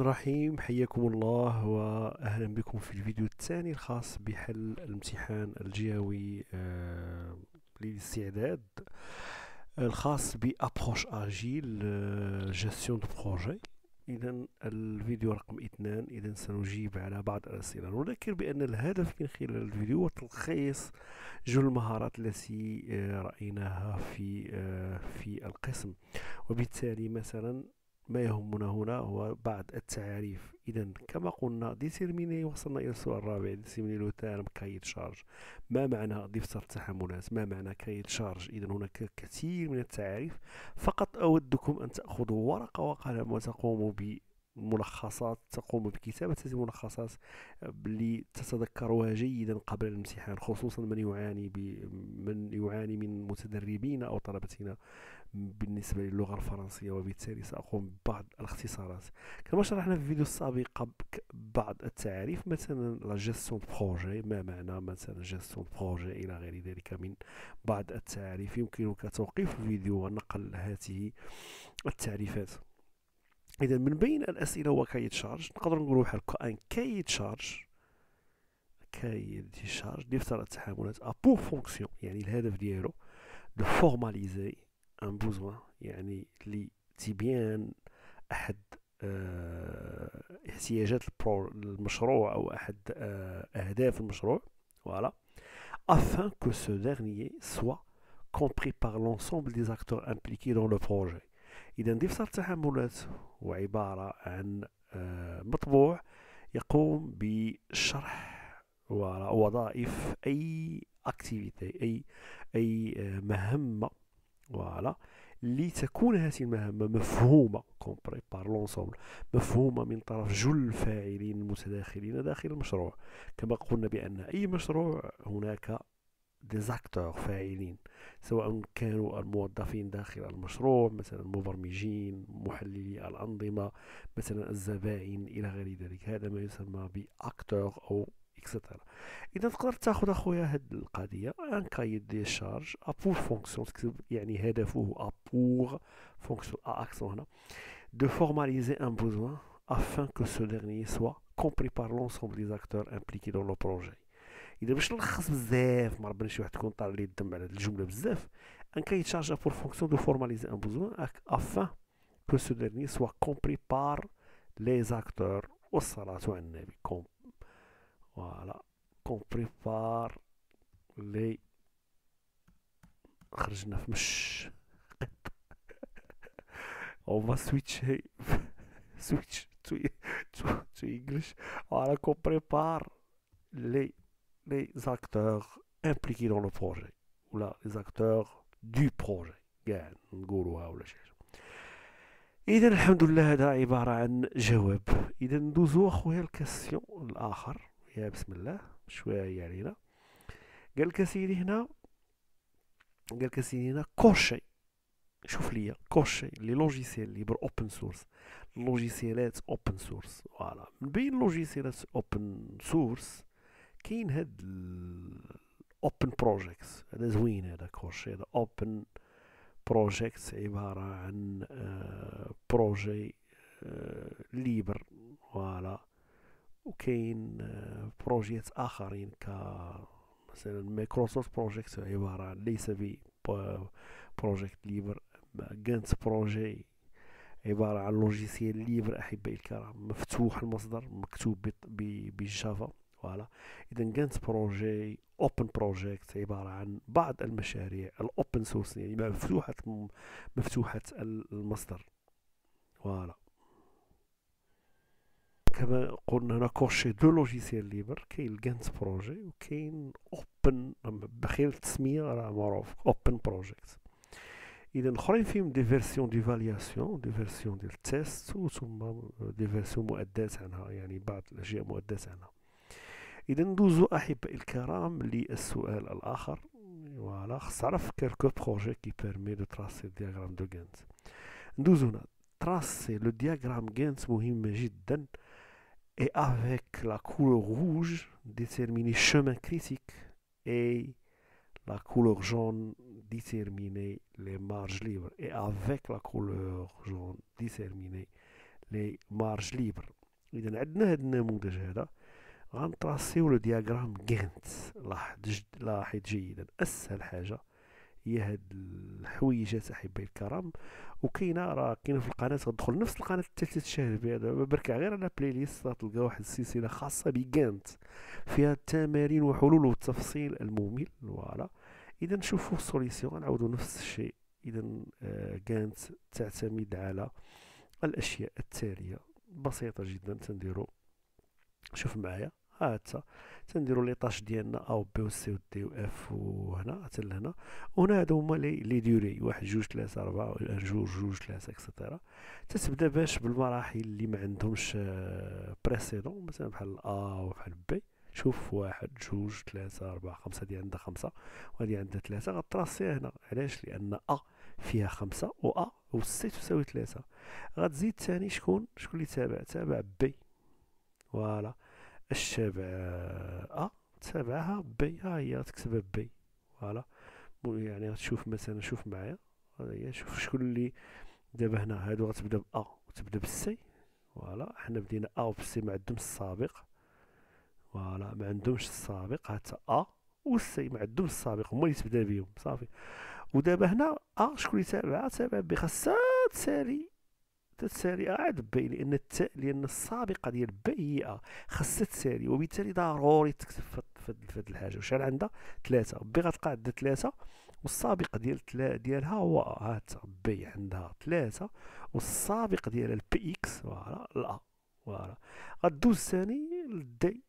الرحمن الرحيم حياكم الله واهلا بكم في الفيديو الثاني الخاص بحل الامتحان الجهوي آه، للاستعداد الخاص بابروش اجيل آه، جاستيون دو بروجي اذا الفيديو رقم اثنان اذا سنجيب على بعض الاسئله نذكر بان الهدف من خلال الفيديو هو تلخيص جل المهارات التي آه، رايناها في في القسم وبالتالي مثلا ما يهمنا هنا هو بعض التعاريف اذا كما قلنا ديتيرميني وصلنا الى السؤال الرابع ديتيرميني تيرم كايد شارج ما معنى ديفتر التحملات ما معنى كايد شارج اذا هناك كثير من التعاريف فقط اودكم ان تاخذوا ورقه وقلم وتقوموا ملخصات تقوم بكتابة هذه الملخصات اللي تتذكرها جيدا قبل الامتحان خصوصا من يعاني من يعاني من متدربين أو طلبتنا بالنسبة للغة الفرنسية وبالتالي سأقوم ببعض الاختصارات كما شرحنا في الفيديو السابق بعض التعاريف مثلا لا جيستيون بروجي ما معنى مثلا جيستيون بروجي إلى غير ذلك من بعض التعاريف يمكنك توقيف الفيديو ونقل هذه التعريفات اذا من بين الاسئله هو كاي تشارج نقدر نقولوا بحال هكا ان كاي تشارج كاي دي شارج دفتر التحاملات ا بور فونكسيون يعني الهدف ديالو دو فورماليزي ان بوزوان يعني لي تيبيان احد آه، احتياجات المشروع او احد آه، اهداف المشروع فوالا afin que ce dernier soit compris par l'ensemble des acteurs impliqués dans le projet إذا دفتر التحملات هو عبارة عن آه، مطبوع يقوم بشرح ووظائف أي اكتيفيتي أي أي آه، مهمة فوالا لتكون هذه المهمة مفهومة كومبري بار لونسومبل مفهومة من طرف جل الفاعلين المتداخلين داخل المشروع كما قلنا بأن أي مشروع هناك ديزاكتور فاعلين سواء كانوا الموظفين داخل المشروع مثلا المبرمجين محللي الأنظمة مثلا الزبائن إلى غير ذلك هذا ما يسمى بأكتور أو اكسترا اذا تقدر تاخذ اخويا هاد القضيه ان كايد دي شارج ابور فونكسيون تكتب يعني هدفه ابور فونكسيون ا اكسون هنا دو فورماليزي أن بوزوان afin que ce dernier soit compris par l'ensemble des acteurs impliqués dans le projet الا باش نلخص بزاف ما ربنا شي واحد تكون طار ليه الدم على الجمله بزاف ان كاي تشارجا بور فونكسيون دو فورماليزي ان بوزوان افان كو سو ديرني سوا كومبري بار لي زاكتور والصلاة على النبي كوم فوالا كومبري بار لي خرجنا في مش اون فا سويتش سويتش تو تو انجلش فوالا كومبري بار لي les acteurs impliqués dans le projet ولا les acteurs du projet كاع نقولوها ولا شي حاجه اذا الحمد لله هذا عباره عن جواب اذا ندوزو اخويا الكاسيون الاخر يا بسم الله شويه علينا قال لك اسيدي هنا قال لك اسيدي هنا كورشي شوف ليا كورشي لي لوجيسيال ليبر اوبن سورس لوجيسيالات اوبن سورس فوالا من بين لوجيسيالات اوبن سورس كاين هاد اوبن بروجيكتس هذا زوين هذا كورشي هذا اوبن بروجيكتس عباره عن بروجي ليبر فوالا وكاين بروجيات اخرين ك مثلا مايكروسوفت بروجيكت عباره عن ليس ب بروجيكت ليبر جانت بروجي عباره عن لوجيسيال ليبر احبائي الكرام مفتوح المصدر مكتوب بجافا فوالا اذا كانت بروجي اوبن بروجيكت عباره عن بعض المشاريع الاوبن سورس يعني مفتوحه مفتوحه المصدر فوالا كما قلنا هنا كورشي دو لوجيسيال ليبر كاين الجانت بروجي وكاين اوبن بخير التسميه راه معروف اوبن بروجيكت اذا اخرين فيهم دي فيرسيون دي فالياسيون دي فيرسيون ديال التيست وثم دي فيرسيون مؤدات عنها يعني بعض الاشياء مؤدات عنها اذا ندوزو احباء الكرام للسؤال الاخر فوالا خص تعرف كالكو بروجي كي بيرمي دو تراسي دياغرام دو غانز ندوزو هنا تراسي لو دياغرام غانز مهم جدا اي افيك لا كولور روج ديتيرميني شومان كريتيك اي لا كولور جون ديتيرميني لي مارج ليبر اي افيك لا كولور جون ديتيرميني لي مارج ليبر اذا عندنا هذا النموذج هذا غنطراسيو لو دياغرام غانت لاحظ لاحظ جيدا اسهل حاجه هي هاد الحويجات احبائي الكرام وكاينه راه كاينه في القناه غتدخل نفس القناه حتى تشاهد بها دابا برك غير على بلاي ليست غتلقى واحد السلسله خاصه بجانت فيها التمارين وحلول والتفصيل الممل فوالا اذا نشوفوا السوليسيون غنعاودوا نفس الشيء اذا آه، جانت تعتمد على الاشياء التاليه بسيطه جدا تنديروا شوف معايا ها حتى تنديروا لي طاش ديالنا ا و بي و سي و دي و اف وهنا حتى لهنا وهنا هادو هما لي ديوري واحد جوج ثلاثة أربعة جوج جوج ثلاثة اكسيتيرا تتبدا باش بالمراحل اللي ما عندهمش بريسيدون مثلا بحال ا وبحال بي شوف واحد جوج ثلاثة أربعة خمسة دي عندها خمسة وهادي عندها ثلاثة غتراسيها هنا علاش لأن أ فيها خمسة و أ و سي تساوي ثلاثة غتزيد تاني شكون شكون اللي تابع تابع بي فوالا ا آه، تبعها بي ها آه، هي تكتبها بي فوالا يعني غتشوف مثلا شوف معايا هي شوف شكون اللي دابا هنا هادو غتبدا ب ا آه، وتبدا بالسي فوالا حنا بدينا ا وبالسي ما عندهمش السابق فوالا ما عندهمش السابق حتى ا والسي ما معندهمش السابق هما اللي تبدا بهم صافي ودابا هنا ا شكون اللي تابعها تابع بي خاصها تسالي تتساري عاد بي لان الت... لان السابقه ديال بي هي خاصها تساري وبالتالي ضروري تكتب في هاد الحاجه وشحال عندها ثلاثه بي غتلقى عندها ثلاثه والسابق ديال تلا... ديالها هو هات بي عندها ثلاثه والسابق ديالها البي اكس فوالا لا فوالا غدوز ثاني للدي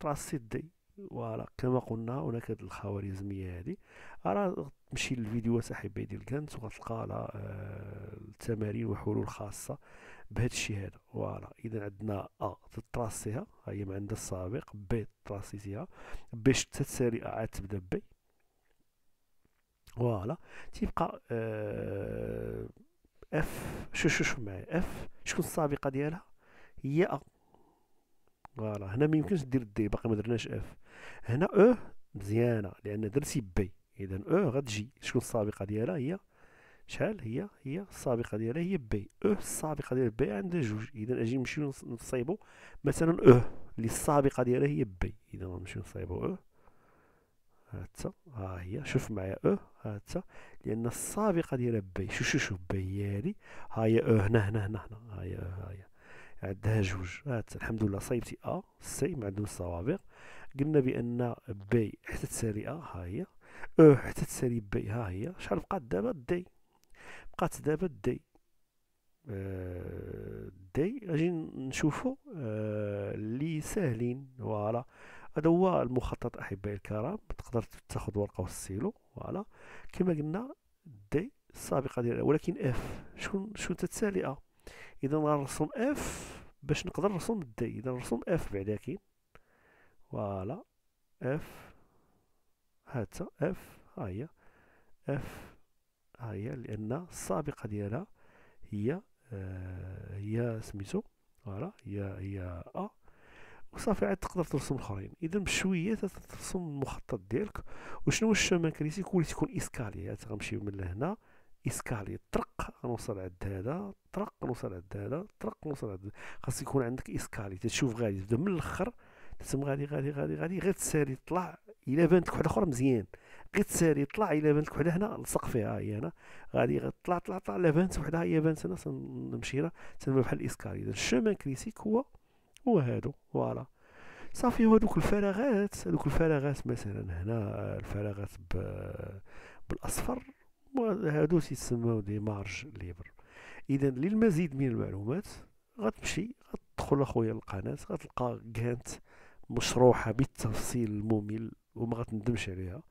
تراسي الدي فوالا كما قلنا هناك هذه الخوارزميه هذه راه تمشي للفيديوهات احبائي ديال كانت وغتلقى على آه، التمارين وحلول خاصه بهذا الشيء هذا فوالا اذا عندنا ا تتراسيها هي من عندها السابق ب تراسيتيها باش تتساري عاد آه، تبدا ب فوالا تيبقى اف آه، شو شو شو معايا اف شكون السابقه ديالها هي ا فوالا هنا ما يمكنش دير دي باقي ما درناش اف هنا او مزيانه لان درتي بي اذا او غتجي شكون السابقه ديالها هي شحال هي هي السابقه ديالها هي بي او السابقه ديال بي عندها جوج اذا اجي نمشيو نصايبو مثلا او اللي السابقه ديالها هي بي اذا نمشيو نصايبو او هاتا ها هي شوف معايا او هاتا لان السابقه ديالها بي شوف شوف شوف بي هي هذه ها هي او هنا هنا هنا هنا ها هي او ها هي عندها جوج آه، الحمد لله صايبتي ا آه، سي ما عندهم الصوابغ قلنا بان بي حتى تسالي ا ها هي او e حتى تسالي بي ها هي شحال بقات دابا دي بقات دابا دي دي اجي نشوفو آه، اللي ساهلين فوالا هذا هو المخطط احبائي الكرام تقدر تاخذ ورقه وستيلو فوالا كما قلنا دي السابقه ديالها ولكن اف شكون شكون تتسالي ا اذا غنرسم اف باش نقدر نرسم الداي اذا نرسم اف بعدا كاين فوالا اف هاتا اف ها هي اف ها هي لان السابقه ديالها هي آه هي سميتو فوالا هي هي ا آه. وصافي عاد تقدر ترسم الاخرين اذا بشويه ترسم المخطط ديالك وشنو هو الشمال كريتيك ولي تكون اسكالي يعني غنمشي من لهنا اسكالي طرق نوصل عند هذا طرق نوصل عند هذا طرق نوصل عند خاص يكون عندك اسكالي تشوف غادي تبدا من الاخر تسم غادي غادي غادي غادي غير تسالي طلع الى بانت واحد اخرى مزيان غير تسالي طلع الى بانت وحده هنا لصق فيها هي انا غادي طلع طلع طلع الى بانت وحده هي بانت هنا نمشي هنا تنبدا بحال الاسكالي اذا الشومان كريسيك هو هو هادو فوالا صافي هادوك الفراغات هادوك الفراغات مثلا هنا الفراغات بالاصفر وهادو تيتسماو دي مارج ليبر اذا للمزيد من المعلومات غتمشي غتدخل اخويا القناه غتلقى كانت مشروحه بالتفصيل الممل وما غتندمش عليها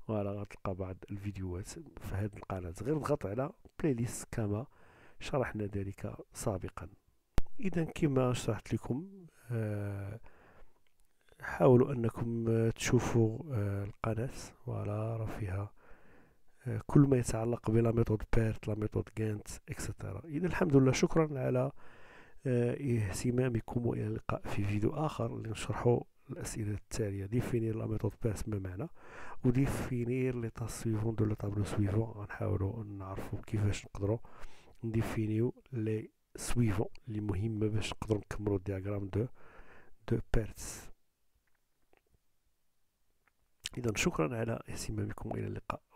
فوالا غتلقى بعض الفيديوهات في هذه القناه غير ضغط على بلاي ليست كما شرحنا ذلك سابقا اذا كما شرحت لكم آه، حاولوا انكم تشوفوا آه، القناه فوالا راه فيها كل ما يتعلق بلا ميثود بيرت لا ميثود جانت اكسترا اذا الحمد لله شكرا على آه، اهتمامكم والى اللقاء في فيديو اخر لنشرحوا الاسئله التاليه ديفينير لا ميثود بيرت ما معنى وديفينير لي تاس سويفون دو لو طابلو سويفون غنحاولوا نعرفوا كيفاش نقدروا نديفينيو لي سويفون اللي مهمه باش نقدروا نكملوا الدياغرام دو دو بيرتس اذا شكرا على اهتمامكم الى اللقاء